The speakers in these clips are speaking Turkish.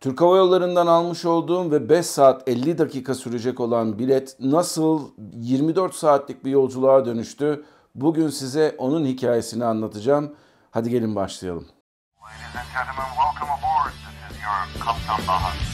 Türk Hava Yolları'ndan almış olduğum ve 5 saat 50 dakika sürecek olan bilet nasıl 24 saatlik bir yolculuğa dönüştü? Bugün size onun hikayesini anlatacağım. Hadi gelin başlayalım. Ladies and gentlemen, welcome aboard. This is your Kaptan Bahan.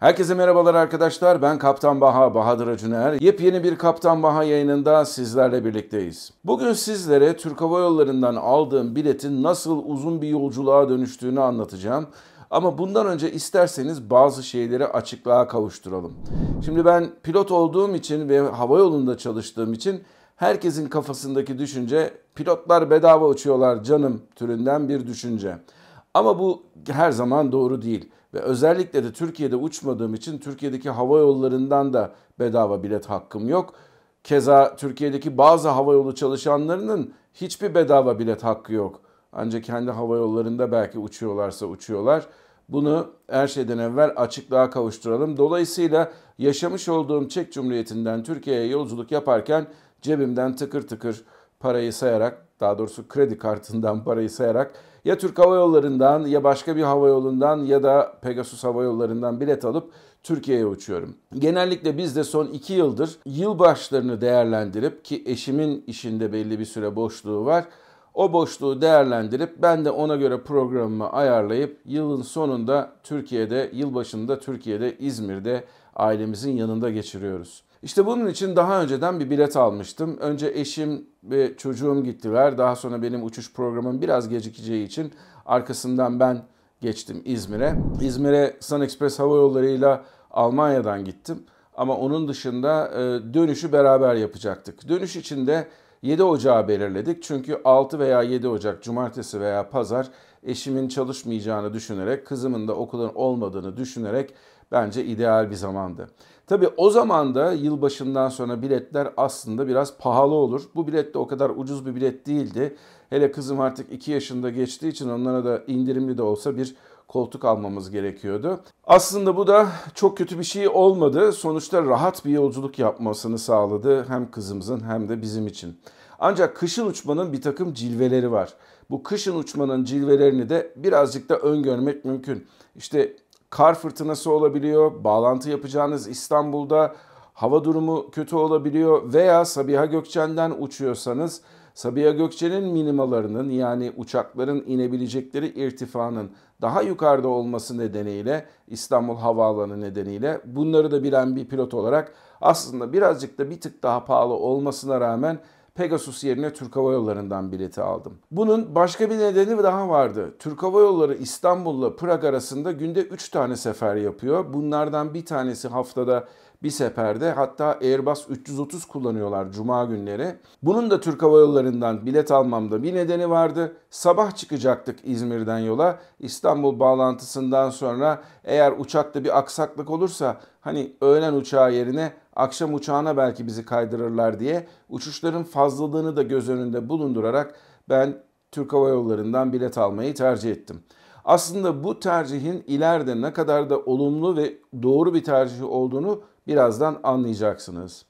Herkese merhabalar arkadaşlar. Ben Kaptan Baha, Bahadır Acuner. Yepyeni bir Kaptan Baha yayınında sizlerle birlikteyiz. Bugün sizlere Türk Hava Yolları'ndan aldığım biletin nasıl uzun bir yolculuğa dönüştüğünü anlatacağım. Ama bundan önce isterseniz bazı şeyleri açıklığa kavuşturalım. Şimdi ben pilot olduğum için ve hava yolunda çalıştığım için herkesin kafasındaki düşünce pilotlar bedava uçuyorlar canım türünden bir düşünce. Ama bu her zaman doğru değil ve özellikle de Türkiye'de uçmadığım için Türkiye'deki hava yollarından da bedava bilet hakkım yok. Keza Türkiye'deki bazı havayolu çalışanlarının hiçbir bedava bilet hakkı yok. Ancak kendi havayollarında belki uçuyorlarsa uçuyorlar. Bunu her şeyden evvel açıklığa kavuşturalım. Dolayısıyla yaşamış olduğum Çek Cumhuriyeti'nden Türkiye'ye yolculuk yaparken cebimden tıkır tıkır parayı sayarak, daha doğrusu kredi kartından parayı sayarak ya Türk Hava Yolları'ndan ya başka bir hava yolundan ya da Pegasus Hava Yolları'ndan bilet alıp Türkiye'ye uçuyorum. Genellikle biz de son iki yıldır yılbaşlarını değerlendirip ki eşimin işinde belli bir süre boşluğu var. O boşluğu değerlendirip ben de ona göre programımı ayarlayıp yılın sonunda Türkiye'de, yılbaşında Türkiye'de, İzmir'de ailemizin yanında geçiriyoruz. İşte bunun için daha önceden bir bilet almıştım. Önce eşim ve çocuğum gittiler. Daha sonra benim uçuş programım biraz gecikeceği için arkasından ben geçtim İzmir'e. İzmir'e Sun Express Hava Yolları'yla Almanya'dan gittim. Ama onun dışında e, dönüşü beraber yapacaktık. Dönüş için de 7 Ocağı belirledik. Çünkü 6 veya 7 Ocak cumartesi veya pazar eşimin çalışmayacağını düşünerek, kızımın da okulun olmadığını düşünerek bence ideal bir zamandı. Tabi o zaman da yılbaşından sonra biletler aslında biraz pahalı olur. Bu bilet de o kadar ucuz bir bilet değildi. Hele kızım artık 2 yaşında geçtiği için onlara da indirimli de olsa bir koltuk almamız gerekiyordu. Aslında bu da çok kötü bir şey olmadı. Sonuçta rahat bir yolculuk yapmasını sağladı hem kızımızın hem de bizim için. Ancak kışın uçmanın bir takım cilveleri var. Bu kışın uçmanın cilvelerini de birazcık da öngörmek mümkün. İşte kar fırtınası olabiliyor. Bağlantı yapacağınız İstanbul'da hava durumu kötü olabiliyor veya Sabiha Gökçen'den uçuyorsanız Sabiha Gökçen'in minimalarının yani uçakların inebilecekleri irtifanın daha yukarıda olması nedeniyle İstanbul Havaalanı nedeniyle bunları da bilen bir pilot olarak aslında birazcık da bir tık daha pahalı olmasına rağmen Pegasus yerine Türk Hava Yolları'ndan bileti aldım. Bunun başka bir nedeni daha vardı. Türk Hava Yolları İstanbul'la Prag arasında günde 3 tane sefer yapıyor. Bunlardan bir tanesi haftada bir seferde. Hatta Airbus 330 kullanıyorlar cuma günleri. Bunun da Türk Hava Yolları'ndan bilet almamda bir nedeni vardı. Sabah çıkacaktık İzmir'den yola. İstanbul bağlantısından sonra eğer uçakta bir aksaklık olursa hani öğlen uçağı yerine akşam uçağına belki bizi kaydırırlar diye uçuşların fazlalığını da göz önünde bulundurarak ben Türk Hava Yolları'ndan bilet almayı tercih ettim. Aslında bu tercihin ileride ne kadar da olumlu ve doğru bir tercih olduğunu Birazdan anlayacaksınız.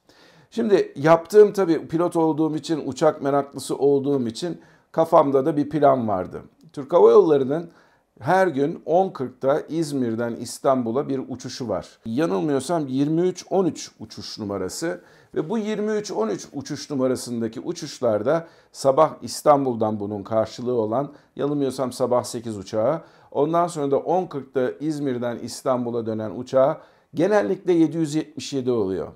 Şimdi yaptığım tabii pilot olduğum için, uçak meraklısı olduğum için kafamda da bir plan vardı. Türk Hava Yolları'nın her gün 10.40'da İzmir'den İstanbul'a bir uçuşu var. Yanılmıyorsam 23.13 uçuş numarası ve bu 23.13 uçuş numarasındaki uçuşlarda sabah İstanbul'dan bunun karşılığı olan yanılmıyorsam sabah 8 uçağı, ondan sonra da 10.40'da İzmir'den İstanbul'a dönen uçağa genellikle 777 oluyor.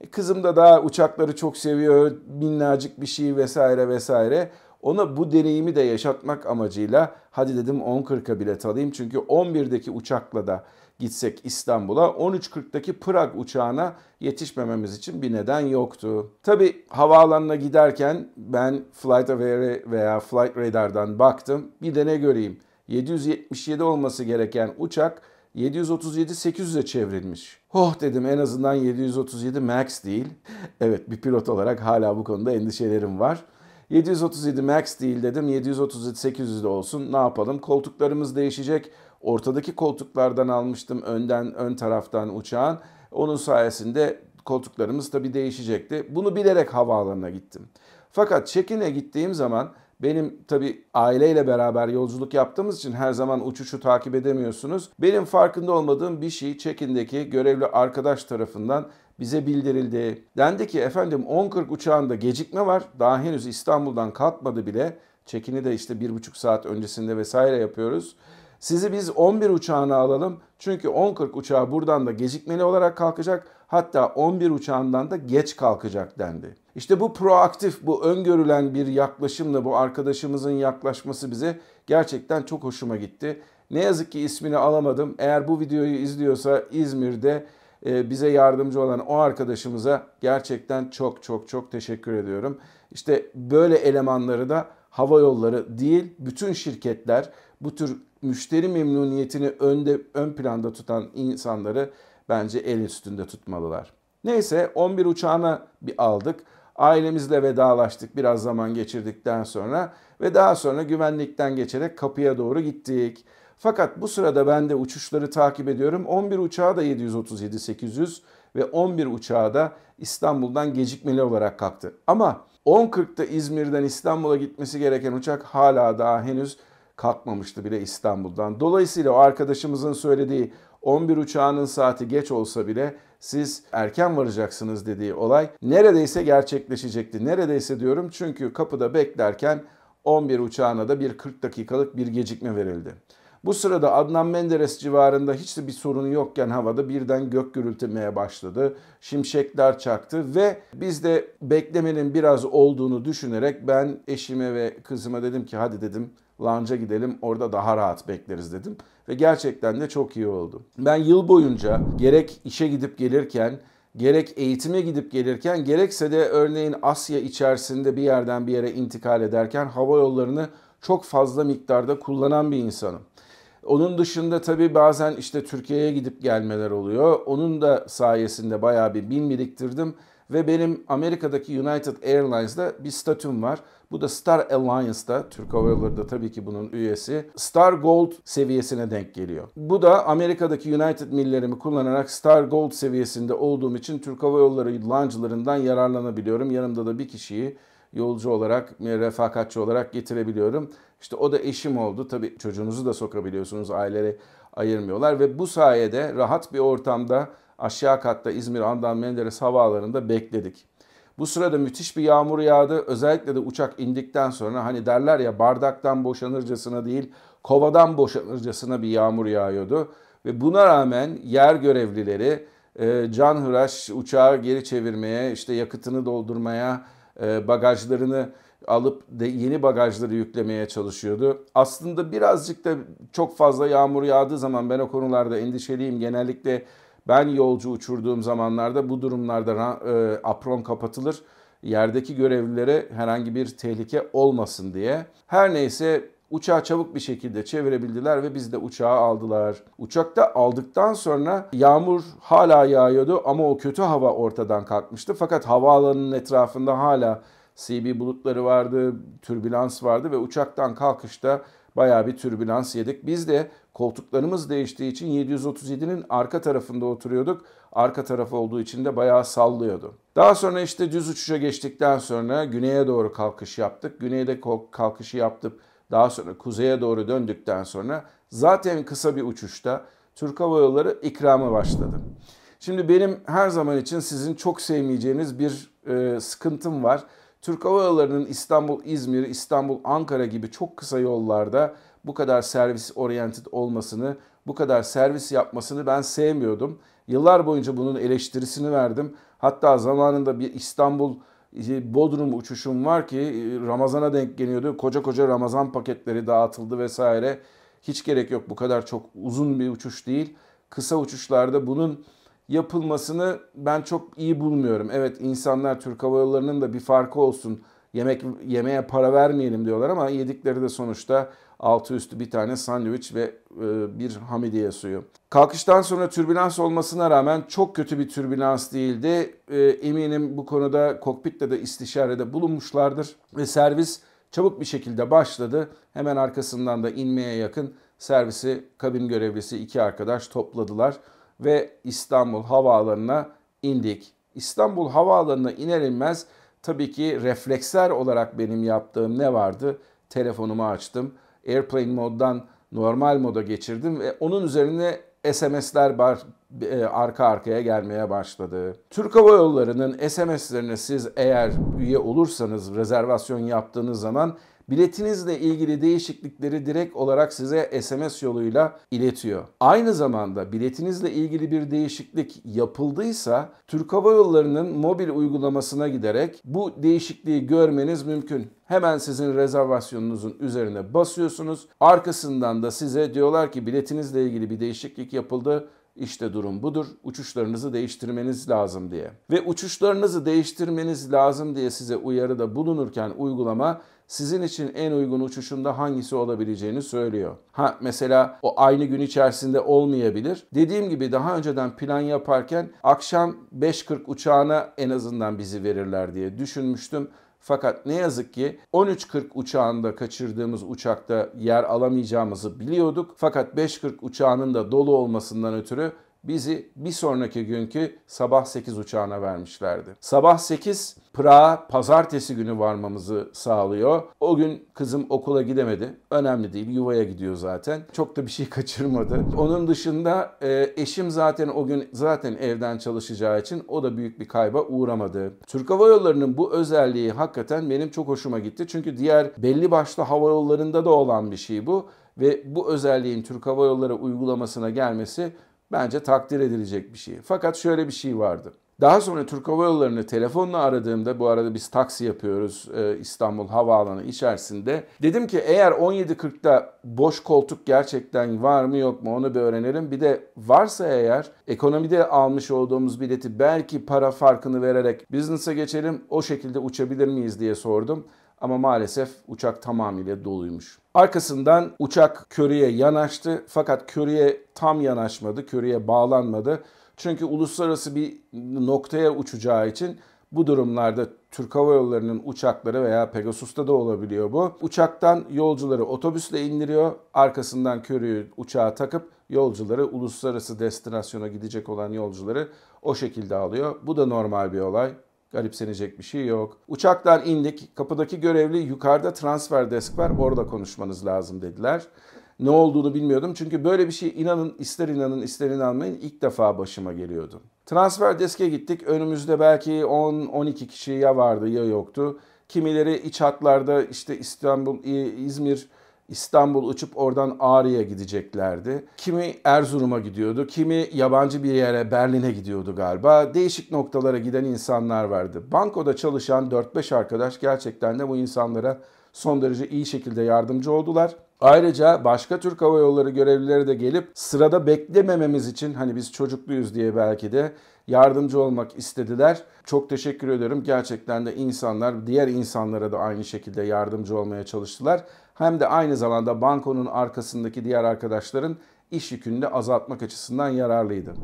E, kızım da daha uçakları çok seviyor, minnacık bir şey vesaire vesaire. Ona bu deneyimi de yaşatmak amacıyla hadi dedim 10.40'a bilet alayım. Çünkü 11'deki uçakla da gitsek İstanbul'a 13.40'daki Prag uçağına yetişmememiz için bir neden yoktu. Tabi havaalanına giderken ben Flight Aware veya Flight Radar'dan baktım. Bir de ne göreyim? 777 olması gereken uçak 737-800'e çevrilmiş. Oh dedim en azından 737 MAX değil. Evet bir pilot olarak hala bu konuda endişelerim var. 737 MAX değil dedim 737-800 de olsun ne yapalım koltuklarımız değişecek. Ortadaki koltuklardan almıştım önden ön taraftan uçağın. Onun sayesinde koltuklarımız tabii değişecekti. Bunu bilerek havaalanına gittim. Fakat check-in'e gittiğim zaman benim tabi aileyle beraber yolculuk yaptığımız için her zaman uçuşu takip edemiyorsunuz. Benim farkında olmadığım bir şey Çekin'deki görevli arkadaş tarafından bize bildirildi. Dendi ki efendim 10.40 uçağında gecikme var. Daha henüz İstanbul'dan kalkmadı bile. Çekini de işte bir buçuk saat öncesinde vesaire yapıyoruz. Sizi biz 11 uçağına alalım. Çünkü 10.40 uçağı buradan da gecikmeli olarak kalkacak. Hatta 11 uçağından da geç kalkacak dendi. İşte bu proaktif, bu öngörülen bir yaklaşımla bu arkadaşımızın yaklaşması bize gerçekten çok hoşuma gitti. Ne yazık ki ismini alamadım. Eğer bu videoyu izliyorsa İzmir'de e, bize yardımcı olan o arkadaşımıza gerçekten çok çok çok teşekkür ediyorum. İşte böyle elemanları da hava yolları değil bütün şirketler bu tür müşteri memnuniyetini önde ön planda tutan insanları bence el üstünde tutmalılar. Neyse 11 uçağına bir aldık. Ailemizle vedalaştık biraz zaman geçirdikten sonra ve daha sonra güvenlikten geçerek kapıya doğru gittik. Fakat bu sırada ben de uçuşları takip ediyorum. 11 uçağı da 737-800 ve 11 uçağı da İstanbul'dan gecikmeli olarak kalktı. Ama 10.40'da İzmir'den İstanbul'a gitmesi gereken uçak hala daha henüz kalkmamıştı bile İstanbul'dan. Dolayısıyla o arkadaşımızın söylediği 11 uçağının saati geç olsa bile siz erken varacaksınız dediği olay neredeyse gerçekleşecekti. Neredeyse diyorum çünkü kapıda beklerken 11 uçağına da bir 40 dakikalık bir gecikme verildi. Bu sırada Adnan Menderes civarında hiç de bir sorunu yokken havada birden gök gürültümeye başladı. Şimşekler çaktı ve biz de beklemenin biraz olduğunu düşünerek ben eşime ve kızıma dedim ki hadi dedim lanca gidelim orada daha rahat bekleriz dedim. Ve gerçekten de çok iyi oldu. Ben yıl boyunca gerek işe gidip gelirken gerek eğitime gidip gelirken gerekse de örneğin Asya içerisinde bir yerden bir yere intikal ederken hava yollarını çok fazla miktarda kullanan bir insanım. Onun dışında tabii bazen işte Türkiye'ye gidip gelmeler oluyor. Onun da sayesinde bayağı bir bin biriktirdim. Ve benim Amerika'daki United Airlines'da bir statüm var. Bu da Star Alliance'da, Türk Hava Yolları'da tabii ki bunun üyesi. Star Gold seviyesine denk geliyor. Bu da Amerika'daki United millerimi kullanarak Star Gold seviyesinde olduğum için Türk Hava Yolları lounge'larından yararlanabiliyorum. Yanımda da bir kişiyi yolcu olarak, refakatçi olarak getirebiliyorum. İşte o da eşim oldu. Tabii çocuğunuzu da sokabiliyorsunuz. Aileleri ayırmıyorlar ve bu sayede rahat bir ortamda aşağı katta İzmir Andan Menderes havaalanında bekledik. Bu sırada müthiş bir yağmur yağdı. Özellikle de uçak indikten sonra hani derler ya bardaktan boşanırcasına değil kovadan boşanırcasına bir yağmur yağıyordu. Ve buna rağmen yer görevlileri e, canhıraş uçağı geri çevirmeye, işte yakıtını doldurmaya, e, bagajlarını alıp de yeni bagajları yüklemeye çalışıyordu. Aslında birazcık da çok fazla yağmur yağdığı zaman ben o konularda endişeliyim. Genellikle ben yolcu uçurduğum zamanlarda bu durumlarda e, apron kapatılır. Yerdeki görevlilere herhangi bir tehlike olmasın diye. Her neyse Uçağı çabuk bir şekilde çevirebildiler ve biz de uçağı aldılar. Uçakta aldıktan sonra yağmur hala yağıyordu ama o kötü hava ortadan kalkmıştı. Fakat havaalanının etrafında hala CB bulutları vardı, türbülans vardı ve uçaktan kalkışta bayağı bir türbülans yedik. Biz de koltuklarımız değiştiği için 737'nin arka tarafında oturuyorduk. Arka tarafı olduğu için de bayağı sallıyordu. Daha sonra işte düz uçuşa geçtikten sonra güneye doğru kalkış yaptık. Güneyde kalkışı yaptık daha sonra kuzeye doğru döndükten sonra zaten kısa bir uçuşta Türk Hava Yolları ikrama başladı. Şimdi benim her zaman için sizin çok sevmeyeceğiniz bir e, sıkıntım var. Türk Hava Yolları'nın İstanbul, İzmir, İstanbul, Ankara gibi çok kısa yollarda bu kadar servis oriented olmasını, bu kadar servis yapmasını ben sevmiyordum. Yıllar boyunca bunun eleştirisini verdim. Hatta zamanında bir İstanbul Bodrum uçuşum var ki e, Ramazan'a denk geliyordu. Koca koca Ramazan paketleri dağıtıldı vesaire. Hiç gerek yok bu kadar çok uzun bir uçuş değil. Kısa uçuşlarda bunun yapılmasını ben çok iyi bulmuyorum. Evet insanlar Türk Hava Yolları'nın da bir farkı olsun. Yemek yemeye para vermeyelim diyorlar ama yedikleri de sonuçta altı üstü bir tane sandviç ve e, bir hamidiye suyu. Kalkıştan sonra türbülans olmasına rağmen çok kötü bir türbülans değildi. E, eminim bu konuda kokpitte de istişarede bulunmuşlardır ve servis çabuk bir şekilde başladı. Hemen arkasından da inmeye yakın servisi kabin görevlisi iki arkadaş topladılar ve İstanbul havaalanına indik. İstanbul havaalanına iner inmez tabii ki refleksler olarak benim yaptığım ne vardı? Telefonumu açtım airplane moddan normal moda geçirdim ve onun üzerine SMS'ler bar, e, arka arkaya gelmeye başladı. Türk Hava Yolları'nın SMS'lerine siz eğer üye olursanız rezervasyon yaptığınız zaman biletinizle ilgili değişiklikleri direkt olarak size SMS yoluyla iletiyor. Aynı zamanda biletinizle ilgili bir değişiklik yapıldıysa Türk Hava Yolları'nın mobil uygulamasına giderek bu değişikliği görmeniz mümkün. Hemen sizin rezervasyonunuzun üzerine basıyorsunuz. Arkasından da size diyorlar ki biletinizle ilgili bir değişiklik yapıldı işte durum budur. Uçuşlarınızı değiştirmeniz lazım diye. Ve uçuşlarınızı değiştirmeniz lazım diye size uyarıda bulunurken uygulama sizin için en uygun uçuşunda hangisi olabileceğini söylüyor. Ha mesela o aynı gün içerisinde olmayabilir. Dediğim gibi daha önceden plan yaparken akşam 5.40 uçağına en azından bizi verirler diye düşünmüştüm. Fakat ne yazık ki 13.40 uçağında kaçırdığımız uçakta yer alamayacağımızı biliyorduk. Fakat 5.40 uçağının da dolu olmasından ötürü bizi bir sonraki günkü sabah 8 uçağına vermişlerdi. Sabah 8 Pırağa pazartesi günü varmamızı sağlıyor. O gün kızım okula gidemedi. Önemli değil yuvaya gidiyor zaten. Çok da bir şey kaçırmadı. Onun dışında e, eşim zaten o gün zaten evden çalışacağı için o da büyük bir kayba uğramadı. Türk Hava Yolları'nın bu özelliği hakikaten benim çok hoşuma gitti. Çünkü diğer belli başlı hava yollarında da olan bir şey bu ve bu özelliğin Türk Hava Yolları uygulamasına gelmesi Bence takdir edilecek bir şey. Fakat şöyle bir şey vardı. Daha sonra Türk Hava Yolları'nı telefonla aradığımda, bu arada biz taksi yapıyoruz e, İstanbul Havaalanı içerisinde. Dedim ki eğer 17.40'da boş koltuk gerçekten var mı yok mu onu bir öğrenelim. Bir de varsa eğer ekonomide almış olduğumuz bileti belki para farkını vererek business'a geçelim o şekilde uçabilir miyiz diye sordum. Ama maalesef uçak tamamıyla doluymuş. Arkasından uçak körüye yanaştı fakat körüye tam yanaşmadı, körüye bağlanmadı. Çünkü uluslararası bir noktaya uçacağı için bu durumlarda Türk Hava Yolları'nın uçakları veya Pegasus'ta da olabiliyor bu. Uçaktan yolcuları otobüsle indiriyor. Arkasından körüyü uçağa takıp yolcuları uluslararası destinasyona gidecek olan yolcuları o şekilde alıyor. Bu da normal bir olay. Garipsenecek bir şey yok. Uçaktan indik. Kapıdaki görevli yukarıda transfer desk var. Orada konuşmanız lazım dediler. Ne olduğunu bilmiyordum. Çünkü böyle bir şey inanın ister inanın ister inanmayın ilk defa başıma geliyordu. Transfer deske gittik. Önümüzde belki 10-12 kişi ya vardı ya yoktu. Kimileri iç hatlarda işte İstanbul, İzmir, İstanbul uçup oradan Ağrı'ya gideceklerdi. Kimi Erzurum'a gidiyordu, kimi yabancı bir yere Berlin'e gidiyordu galiba. Değişik noktalara giden insanlar vardı. Bankoda çalışan 4-5 arkadaş gerçekten de bu insanlara son derece iyi şekilde yardımcı oldular. Ayrıca başka Türk Hava Yolları görevlileri de gelip sırada beklemememiz için hani biz çocukluyuz diye belki de yardımcı olmak istediler. Çok teşekkür ederim. Gerçekten de insanlar diğer insanlara da aynı şekilde yardımcı olmaya çalıştılar hem de aynı zamanda bankonun arkasındaki diğer arkadaşların iş yükünü de azaltmak açısından yararlıydı.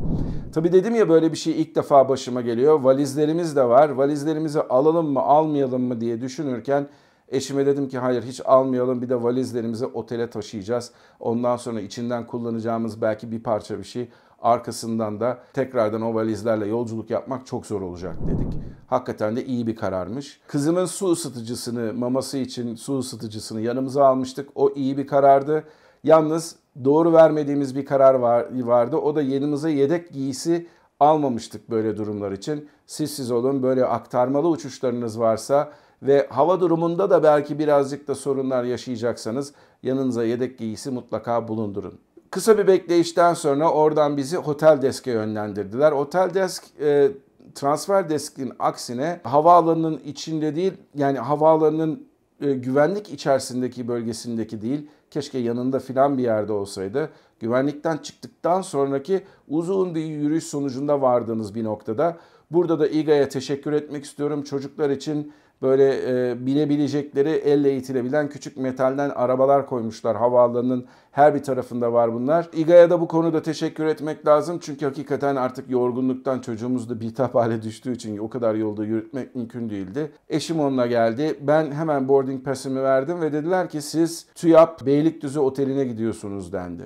Tabi dedim ya böyle bir şey ilk defa başıma geliyor. Valizlerimiz de var. Valizlerimizi alalım mı almayalım mı diye düşünürken Eşime dedim ki hayır hiç almayalım bir de valizlerimizi otele taşıyacağız. Ondan sonra içinden kullanacağımız belki bir parça bir şey arkasından da tekrardan o valizlerle yolculuk yapmak çok zor olacak dedik. Hakikaten de iyi bir kararmış. Kızımın su ısıtıcısını, maması için su ısıtıcısını yanımıza almıştık. O iyi bir karardı. Yalnız doğru vermediğimiz bir karar var, vardı. O da yanımıza yedek giysi almamıştık böyle durumlar için. Siz siz olun böyle aktarmalı uçuşlarınız varsa ve hava durumunda da belki birazcık da sorunlar yaşayacaksanız yanınıza yedek giysi mutlaka bulundurun. Kısa bir bekleyişten sonra oradan bizi otel deske yönlendirdiler. Otel desk e, transfer desk'in aksine havaalanının içinde değil yani havaalanının e, güvenlik içerisindeki bölgesindeki değil keşke yanında filan bir yerde olsaydı. Güvenlikten çıktıktan sonraki uzun bir yürüyüş sonucunda vardığınız bir noktada. Burada da İGA'ya teşekkür etmek istiyorum. Çocuklar için böyle e, binebilecekleri elle itilebilen küçük metalden arabalar koymuşlar. Havaalanının her bir tarafında var bunlar. İGA'ya da bu konuda teşekkür etmek lazım. Çünkü hakikaten artık yorgunluktan çocuğumuz da bitap hale düştüğü için o kadar yolda yürütmek mümkün değildi. Eşim onunla geldi. Ben hemen boarding pass'imi verdim ve dediler ki siz TÜYAP Beylikdüzü Oteli'ne gidiyorsunuz dendi.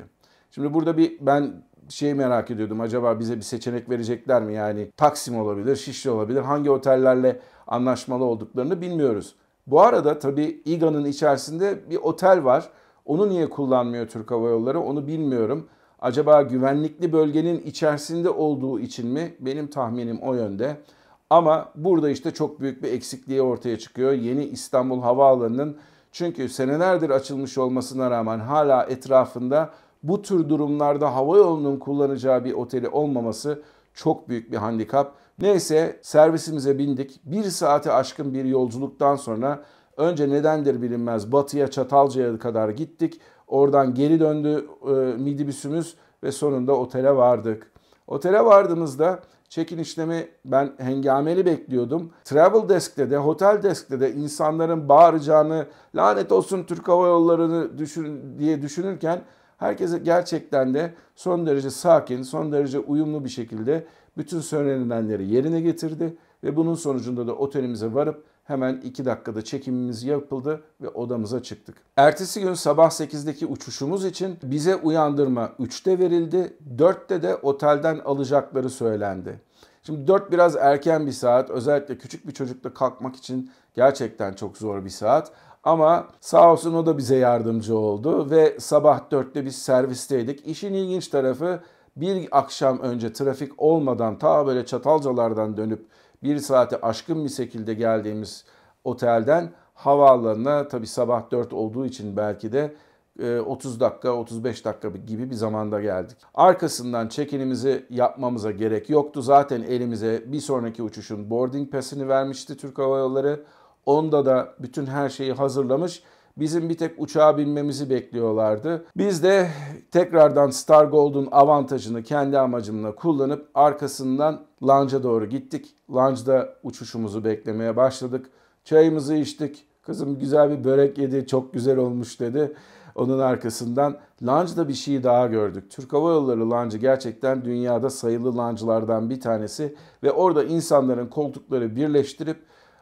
Şimdi burada bir ben şey merak ediyordum acaba bize bir seçenek verecekler mi yani Taksim olabilir, Şişli olabilir hangi otellerle anlaşmalı olduklarını bilmiyoruz. Bu arada tabii İGA'nın içerisinde bir otel var. Onu niye kullanmıyor Türk Hava Yolları onu bilmiyorum. Acaba güvenlikli bölgenin içerisinde olduğu için mi? Benim tahminim o yönde. Ama burada işte çok büyük bir eksikliği ortaya çıkıyor. Yeni İstanbul Havaalanı'nın çünkü senelerdir açılmış olmasına rağmen hala etrafında bu tür durumlarda hava yolunun kullanacağı bir oteli olmaması çok büyük bir handikap. Neyse servisimize bindik. Bir saate aşkın bir yolculuktan sonra önce nedendir bilinmez batıya Çatalca'ya kadar gittik. Oradan geri döndü e, midibüsümüz ve sonunda otele vardık. Otele vardığımızda check-in işlemi ben hengameli bekliyordum. Travel Desk'te de, Hotel Desk'te de insanların bağıracağını, lanet olsun Türk Hava Yolları'nı düşün, diye düşünürken herkes gerçekten de son derece sakin, son derece uyumlu bir şekilde bütün söylenenleri yerine getirdi ve bunun sonucunda da otelimize varıp hemen 2 dakikada çekimimiz yapıldı ve odamıza çıktık. Ertesi gün sabah 8'deki uçuşumuz için bize uyandırma 3'te verildi, 4'te de otelden alacakları söylendi. Şimdi 4 biraz erken bir saat. Özellikle küçük bir çocukla kalkmak için gerçekten çok zor bir saat. Ama sağ olsun o da bize yardımcı oldu ve sabah 4'te biz servisteydik. İşin ilginç tarafı bir akşam önce trafik olmadan ta böyle çatalcalardan dönüp bir saate aşkın bir şekilde geldiğimiz otelden havaalanına tabi sabah 4 olduğu için belki de 30 e, dakika 35 dakika gibi bir zamanda geldik. Arkasından çekinimizi yapmamıza gerek yoktu. Zaten elimize bir sonraki uçuşun boarding pass'ini vermişti Türk Hava Yolları. Onda da bütün her şeyi hazırlamış. Bizim bir tek uçağa binmemizi bekliyorlardı. Biz de tekrardan Star Gold'un avantajını kendi amacımla kullanıp arkasından Lanca doğru gittik. Lanca'da uçuşumuzu beklemeye başladık. Çayımızı içtik. Kızım güzel bir börek yedi, çok güzel olmuş dedi. Onun arkasından Lanca'da bir şey daha gördük. Türk Hava Yolları Lancı gerçekten dünyada sayılı lancılardan bir tanesi ve orada insanların koltukları birleştirip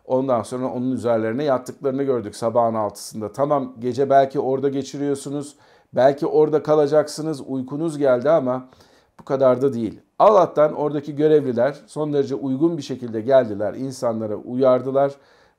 Ondan sonra onun üzerlerine yattıklarını gördük sabahın altısında. Tamam gece belki orada geçiriyorsunuz. Belki orada kalacaksınız. Uykunuz geldi ama bu kadar da değil. Allah'tan oradaki görevliler son derece uygun bir şekilde geldiler. insanlara uyardılar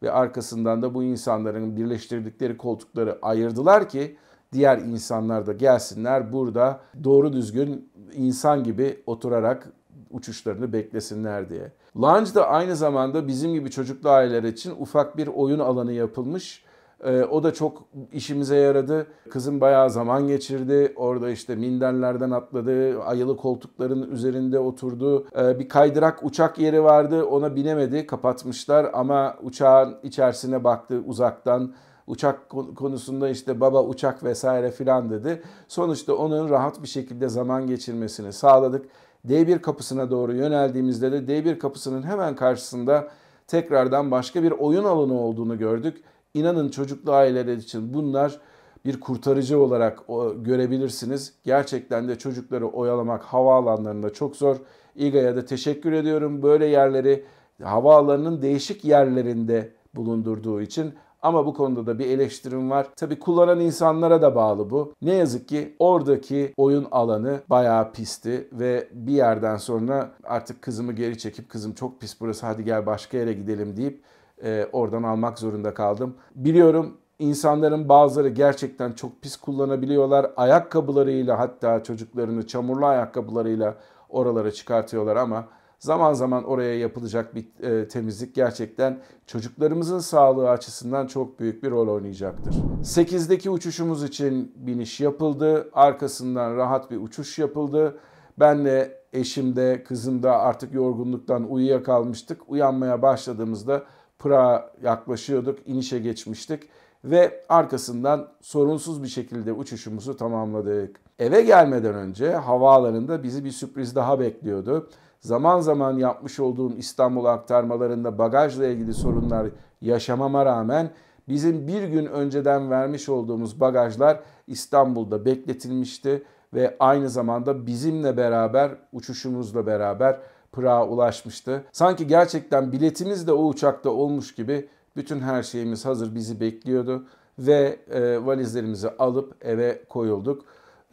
ve arkasından da bu insanların birleştirdikleri koltukları ayırdılar ki diğer insanlar da gelsinler burada doğru düzgün insan gibi oturarak uçuşlarını beklesinler diye. Lounge da aynı zamanda bizim gibi çocuklu aileler için ufak bir oyun alanı yapılmış. Ee, o da çok işimize yaradı. Kızım bayağı zaman geçirdi. Orada işte minderlerden atladı. Ayılı koltukların üzerinde oturdu. Ee, bir kaydırak uçak yeri vardı. Ona binemedi. Kapatmışlar ama uçağın içerisine baktı uzaktan uçak konusunda işte baba uçak vesaire filan dedi. Sonuçta onun rahat bir şekilde zaman geçirmesini sağladık. D1 kapısına doğru yöneldiğimizde de D1 kapısının hemen karşısında tekrardan başka bir oyun alanı olduğunu gördük. İnanın çocuklu aileler için bunlar bir kurtarıcı olarak görebilirsiniz. Gerçekten de çocukları oyalamak havaalanlarında çok zor. İGA'ya da teşekkür ediyorum. Böyle yerleri havaalanının değişik yerlerinde bulundurduğu için ama bu konuda da bir eleştirim var. Tabii kullanan insanlara da bağlı bu. Ne yazık ki oradaki oyun alanı bayağı pisti ve bir yerden sonra artık kızımı geri çekip kızım çok pis burası hadi gel başka yere gidelim deyip e, oradan almak zorunda kaldım. Biliyorum insanların bazıları gerçekten çok pis kullanabiliyorlar. Ayakkabılarıyla hatta çocuklarını çamurlu ayakkabılarıyla oralara çıkartıyorlar ama Zaman zaman oraya yapılacak bir e, temizlik gerçekten çocuklarımızın sağlığı açısından çok büyük bir rol oynayacaktır. 8'deki uçuşumuz için biniş yapıldı. Arkasından rahat bir uçuş yapıldı. Ben de eşim de kızım da artık yorgunluktan uyuyakalmıştık. Uyanmaya başladığımızda Pırağa yaklaşıyorduk, inişe geçmiştik ve arkasından sorunsuz bir şekilde uçuşumuzu tamamladık. Eve gelmeden önce havaalanında bizi bir sürpriz daha bekliyordu zaman zaman yapmış olduğum İstanbul aktarmalarında bagajla ilgili sorunlar yaşamama rağmen bizim bir gün önceden vermiş olduğumuz bagajlar İstanbul'da bekletilmişti ve aynı zamanda bizimle beraber uçuşumuzla beraber Pırağa ulaşmıştı. Sanki gerçekten biletimiz de o uçakta olmuş gibi bütün her şeyimiz hazır bizi bekliyordu ve e, valizlerimizi alıp eve koyulduk.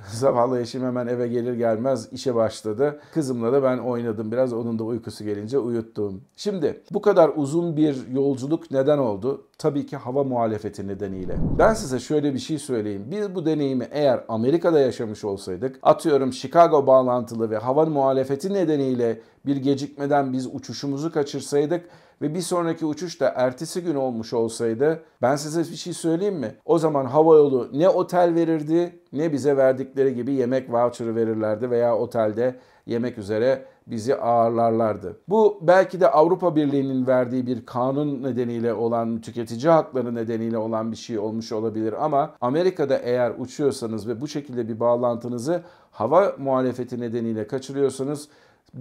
Zavallı eşim hemen eve gelir gelmez işe başladı. Kızımla da ben oynadım biraz. Onun da uykusu gelince uyuttum. Şimdi bu kadar uzun bir yolculuk neden oldu? Tabii ki hava muhalefeti nedeniyle. Ben size şöyle bir şey söyleyeyim. Biz bu deneyimi eğer Amerika'da yaşamış olsaydık, atıyorum Chicago bağlantılı ve hava muhalefeti nedeniyle bir gecikmeden biz uçuşumuzu kaçırsaydık ve bir sonraki uçuş da ertesi gün olmuş olsaydı ben size bir şey söyleyeyim mi? O zaman havayolu ne otel verirdi ne bize verdikleri gibi yemek voucher'ı verirlerdi veya otelde yemek üzere bizi ağırlarlardı. Bu belki de Avrupa Birliği'nin verdiği bir kanun nedeniyle olan, tüketici hakları nedeniyle olan bir şey olmuş olabilir ama Amerika'da eğer uçuyorsanız ve bu şekilde bir bağlantınızı hava muhalefeti nedeniyle kaçırıyorsanız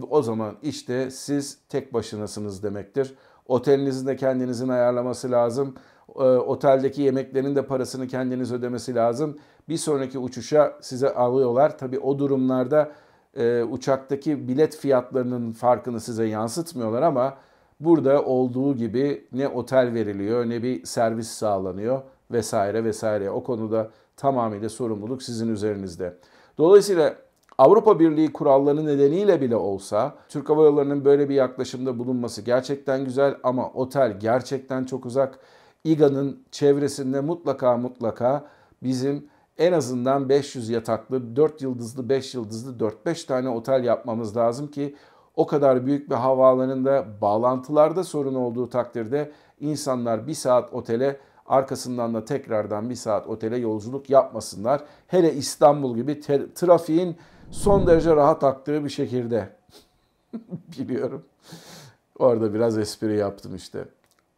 o zaman işte siz tek başınasınız demektir. Otelinizin de kendinizin ayarlaması lazım. Ee, oteldeki yemeklerin de parasını kendiniz ödemesi lazım. Bir sonraki uçuşa size alıyorlar. Tabi o durumlarda e, uçaktaki bilet fiyatlarının farkını size yansıtmıyorlar ama burada olduğu gibi ne otel veriliyor ne bir servis sağlanıyor vesaire vesaire. O konuda tamamıyla sorumluluk sizin üzerinizde. Dolayısıyla Avrupa Birliği kuralları nedeniyle bile olsa Türk Hava Yolları'nın böyle bir yaklaşımda bulunması gerçekten güzel ama otel gerçekten çok uzak. İGA'nın çevresinde mutlaka mutlaka bizim en azından 500 yataklı, 4 yıldızlı, 5 yıldızlı 4-5 tane otel yapmamız lazım ki o kadar büyük bir havaalanında bağlantılarda sorun olduğu takdirde insanlar bir saat otele arkasından da tekrardan bir saat otele yolculuk yapmasınlar. Hele İstanbul gibi trafiğin son derece rahat aktığı bir şekilde. Biliyorum. Orada biraz espri yaptım işte.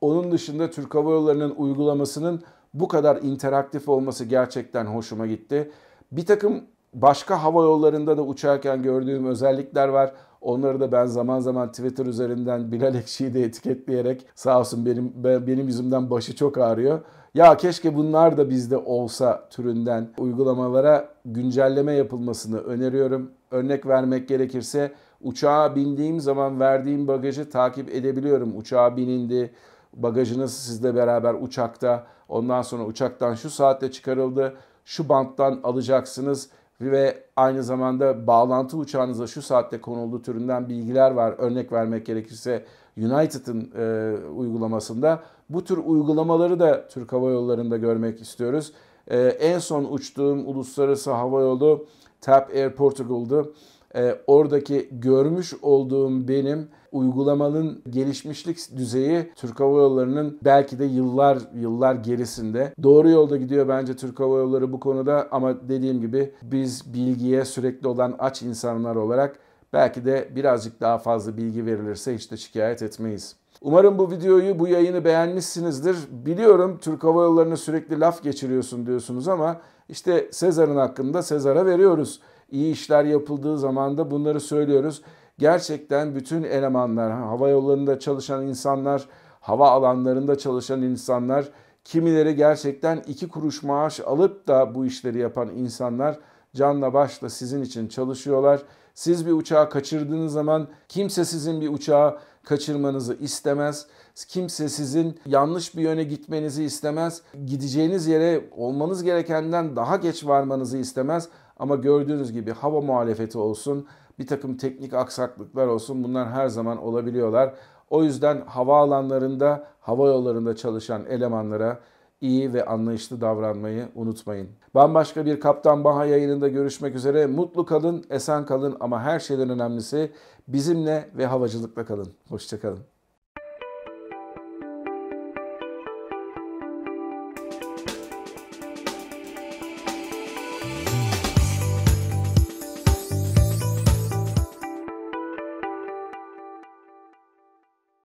Onun dışında Türk Hava Yolları'nın uygulamasının bu kadar interaktif olması gerçekten hoşuma gitti. Bir takım başka hava yollarında da uçarken gördüğüm özellikler var. Onları da ben zaman zaman Twitter üzerinden Bilal Ekşi'yi de etiketleyerek sağ olsun benim, benim yüzümden başı çok ağrıyor. Ya keşke bunlar da bizde olsa türünden uygulamalara güncelleme yapılmasını öneriyorum. Örnek vermek gerekirse uçağa bindiğim zaman verdiğim bagajı takip edebiliyorum. Uçağa binindi, bagajınız sizle beraber uçakta. Ondan sonra uçaktan şu saatte çıkarıldı, şu banttan alacaksınız ve aynı zamanda bağlantı uçağınıza şu saatte konuldu türünden bilgiler var. Örnek vermek gerekirse United'ın e, uygulamasında bu tür uygulamaları da Türk Hava Yolları'nda görmek istiyoruz. E, en son uçtuğum uluslararası hava yolu TAP Air Portugal'dı e, oradaki görmüş olduğum benim uygulamanın gelişmişlik düzeyi Türk Hava Yolları'nın belki de yıllar yıllar gerisinde. Doğru yolda gidiyor bence Türk Hava Yolları bu konuda ama dediğim gibi biz bilgiye sürekli olan aç insanlar olarak belki de birazcık daha fazla bilgi verilirse hiç de şikayet etmeyiz. Umarım bu videoyu, bu yayını beğenmişsinizdir. Biliyorum Türk Hava Yolları'na sürekli laf geçiriyorsun diyorsunuz ama işte Sezar'ın hakkında Sezar'a veriyoruz iyi işler yapıldığı zaman da bunları söylüyoruz. Gerçekten bütün elemanlar, hava yollarında çalışan insanlar, hava alanlarında çalışan insanlar, kimileri gerçekten iki kuruş maaş alıp da bu işleri yapan insanlar canla başla sizin için çalışıyorlar. Siz bir uçağı kaçırdığınız zaman kimse sizin bir uçağı kaçırmanızı istemez. Kimse sizin yanlış bir yöne gitmenizi istemez. Gideceğiniz yere olmanız gerekenden daha geç varmanızı istemez. Ama gördüğünüz gibi hava muhalefeti olsun, bir takım teknik aksaklıklar olsun bunlar her zaman olabiliyorlar. O yüzden hava alanlarında, hava yollarında çalışan elemanlara iyi ve anlayışlı davranmayı unutmayın. Bambaşka bir Kaptan Baha yayınında görüşmek üzere. Mutlu kalın, esen kalın ama her şeyden önemlisi bizimle ve havacılıkla kalın. Hoşçakalın.